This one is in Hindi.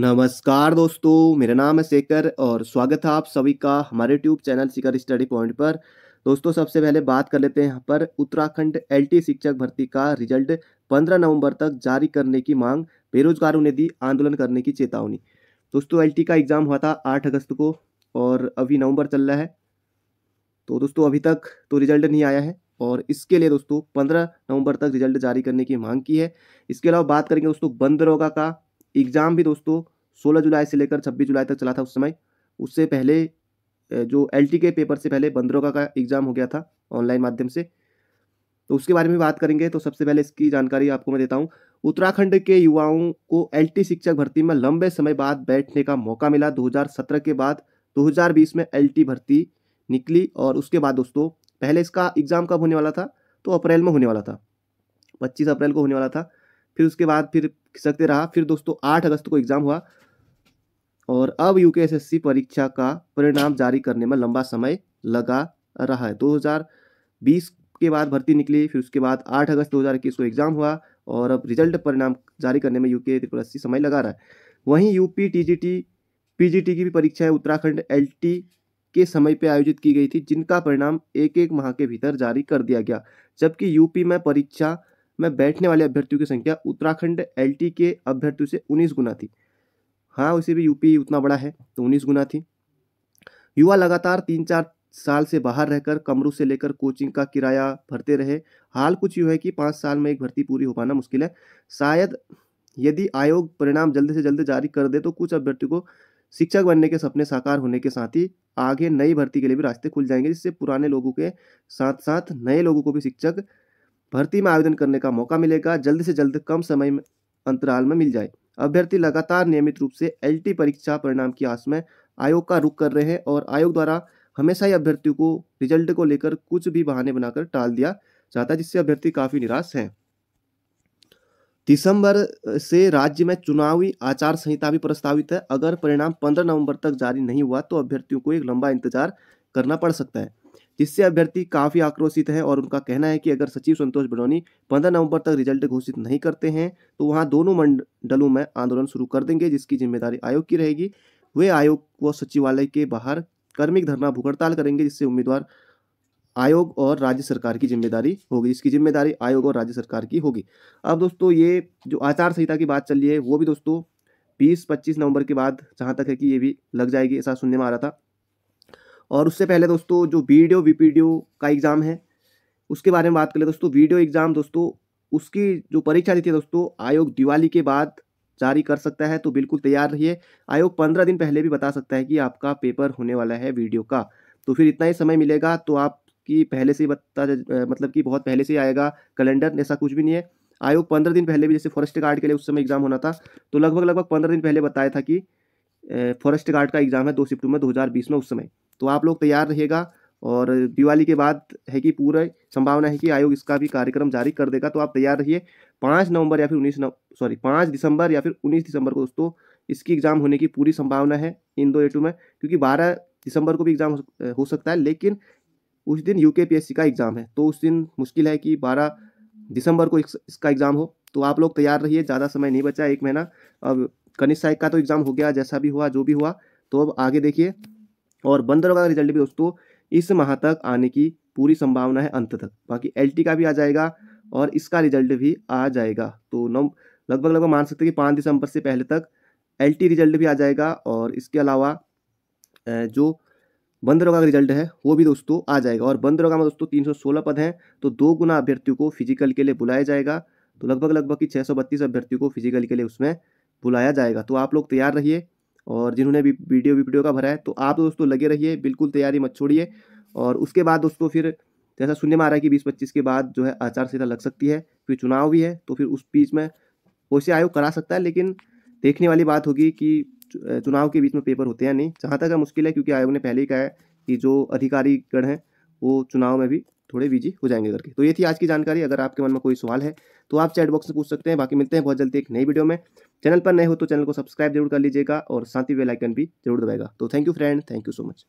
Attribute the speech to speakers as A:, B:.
A: नमस्कार दोस्तों मेरा नाम है शेखर और स्वागत है आप सभी का हमारे YouTube channel Shikhar study point पर दोस्तों सबसे पहले बात कर लेते हैं यहाँ पर उत्तराखंड एलटी शिक्षक भर्ती का रिजल्ट 15 नवंबर तक जारी करने की मांग बेरोजगारों ने दी आंदोलन करने की चेतावनी दोस्तों एलटी का एग्ज़ाम हुआ था आठ अगस्त को और अभी नवम्बर चल रहा है तो दोस्तों अभी तक तो रिजल्ट नहीं आया है और इसके लिए दोस्तों पंद्रह नवंबर तक रिजल्ट जारी करने की मांग की है इसके अलावा बात करेंगे दोस्तों बंद रोगा का एग्ज़ाम भी दोस्तों सोलह जुलाई से लेकर छब्बीस जुलाई तक चला था उस समय उससे पहले जो एल के पेपर से पहले बंदरों का एग्ज़ाम हो गया था ऑनलाइन माध्यम से तो उसके बारे में बात करेंगे तो सबसे पहले इसकी जानकारी आपको मैं देता हूँ उत्तराखंड के युवाओं को एल शिक्षक भर्ती में लंबे समय बाद बैठने का मौका मिला 2017 के बाद 2020 में एल भर्ती निकली और उसके बाद दोस्तों पहले इसका एग्ज़ाम कब होने वाला था तो अप्रैल में होने वाला था 25 अप्रैल को होने वाला था फिर उसके बाद फिर खिसकते रहा फिर दोस्तों आठ अगस्त को एग्ज़ाम हुआ और अब यूकेएसएससी परीक्षा का परिणाम जारी करने में लंबा समय लगा रहा है 2020 के बाद भर्ती निकली फिर उसके बाद 8 अगस्त 2021 को एग्ज़ाम हुआ और अब रिजल्ट परिणाम जारी करने में यूके के समय लगा रहा है वहीं यूपी टीजीटी पीजीटी की भी परीक्षाएं उत्तराखंड एलटी के समय पर आयोजित की गई थी जिनका परिणाम एक एक माह के भीतर जारी कर दिया गया जबकि यूपी में परीक्षा में बैठने वाले अभ्यर्थियों की संख्या उत्तराखंड एल के अभ्यर्थियों से उन्नीस गुना थी हाँ उसे भी यूपी उतना बड़ा है तो उन्नीस गुना थी युवा लगातार तीन चार साल से बाहर रहकर कमरों से लेकर कोचिंग का किराया भरते रहे हाल कुछ यूँ है कि पाँच साल में एक भर्ती पूरी हो पाना मुश्किल है शायद यदि आयोग परिणाम जल्द से जल्द जारी कर दे तो कुछ अभ्यर्थियों को शिक्षक बनने के सपने साकार होने के साथ ही आगे नई भर्ती के लिए भी रास्ते खुल जाएंगे जिससे पुराने लोगों के साथ साथ नए लोगों को भी शिक्षक भर्ती में आवेदन करने का मौका मिलेगा जल्द से जल्द कम समय में अंतराल में मिल जाए अभ्यर्थी लगातार नियमित रूप से एल परीक्षा परिणाम की आस में आयोग का रुख कर रहे हैं और आयोग द्वारा हमेशा ही अभ्यर्थियों को रिजल्ट को लेकर कुछ भी बहाने बनाकर टाल दिया जाता है जिससे अभ्यर्थी काफ़ी निराश हैं दिसंबर से राज्य में चुनावी आचार संहिता भी प्रस्तावित है अगर परिणाम 15 नवंबर तक जारी नहीं हुआ तो अभ्यर्थियों को एक लंबा इंतजार करना पड़ सकता है जिससे अभ्यर्थी काफ़ी आक्रोशित है और उनका कहना है कि अगर सचिव संतोष बड़ोनी पंद्रह नवंबर तक रिजल्ट घोषित नहीं करते हैं तो वहाँ दोनों मंडलों में आंदोलन शुरू कर देंगे जिसकी जिम्मेदारी आयोग की रहेगी वे आयोग व सचिवालय के बाहर कर्मिक धरना भूख हड़ताल करेंगे जिससे उम्मीदवार आयोग और राज्य सरकार की जिम्मेदारी होगी इसकी जिम्मेदारी आयोग और राज्य सरकार की होगी अब दोस्तों ये जो आचार संहिता की बात चल रही है वो भी दोस्तों बीस पच्चीस नवंबर के बाद जहाँ तक है कि ये भी लग जाएगी ऐसा सुनने में आ रहा था और उससे पहले दोस्तों जो वीडियो ओ का एग्ज़ाम है उसके बारे में बात करें दोस्तों वीडियो एग्ज़ाम दोस्तों उसकी जो परीक्षा देती है दोस्तों आयोग दिवाली के बाद जारी कर सकता है तो बिल्कुल तैयार रहिए आयोग पंद्रह दिन पहले भी बता सकता है कि आपका पेपर होने वाला है वीडियो का तो फिर इतना ही समय मिलेगा तो आपकी पहले से बता मतलब कि बहुत पहले से ही आएगा कैलेंडर ऐसा कुछ भी नहीं है आयोग पंद्रह दिन पहले भी जैसे फॉरेस्ट गार्ड के लिए उस समय एग्जाम होना था तो लगभग लगभग पंद्रह दिन पहले बताया था कि फॉरेस्ट गार्ड का एग्जाम है दो सितंबर बीस में उस समय तो आप लोग तैयार रहिएगा और दिवाली के बाद है कि पूरा संभावना है कि आयोग इसका भी कार्यक्रम जारी कर देगा तो आप तैयार रहिए पाँच नवंबर या फिर उन्नीस नव सॉरी पाँच दिसंबर या फिर उन्नीस दिसंबर को दोस्तों इसकी एग्ज़ाम होने की पूरी संभावना है इन दो एटू में क्योंकि बारह दिसंबर को भी एग्ज़ाम हो सकता है लेकिन उस दिन यू का एग्ज़ाम है तो उस दिन मुश्किल है कि बारह दिसंबर को इसका एग्ज़ाम हो तो आप लोग तैयार रहिए ज़्यादा समय नहीं बचा एक महीना अब कनिष्ठ साइक का तो एग्ज़ाम हो गया जैसा भी हुआ जो भी हुआ तो अब आगे देखिए और बंदरों का रिजल्ट भी दोस्तों इस माह तक आने की पूरी संभावना है अंत तक बाकी एल का भी आ जाएगा और इसका रिजल्ट भी आ जाएगा तो नौ लगभग लगभग मान सकते हैं कि पाँच दिसंबर से पहले तक एल रिजल्ट भी आ जाएगा और इसके अलावा जो बंदरों का रिजल्ट है वो भी दोस्तों आ जाएगा और बंदरों का में दोस्तों तीन पद हैं तो दो गुना अभ्यर्थियों को फिजिकल के लिए बुलाया जाएगा तो लगभग लगभग कि छः अभ्यर्थियों को फिजिकल के लिए उसमें बुलाया जाएगा तो आप लोग तैयार रहिए और जिन्होंने भी वीडियो वीडियो का भरा है तो आप दोस्तों लगे रहिए बिल्कुल तैयारी मत छोड़िए और उसके बाद दोस्तों फिर जैसा सुनने में आ रहा है कि बीस पच्चीस के बाद जो है आचार संहिता लग सकती है फिर चुनाव भी है तो फिर उस बीच में वैसे आयोग करा सकता है लेकिन देखने वाली बात होगी कि चुनाव के बीच में पेपर होते हैं नहीं जहाँ तक मुश्किल है क्योंकि आयोग ने पहले ही कहा है कि जो अधिकारी गण हैं वो चुनाव में भी थोड़े बिजी हो जाएंगे करके तो ये थी आज की जानकारी अगर आपके मन में कोई सवाल है तो आप चैट बॉक्स में पूछ सकते हैं बाकी मिलते हैं बहुत जल्दी एक नई वीडियो में चैनल पर नए हो तो चैनल को सब्सक्राइब जरूर कर लीजिएगा और साथ ही बेल आइकन भी जरूर दबाएगा तो thank you friend thank you so much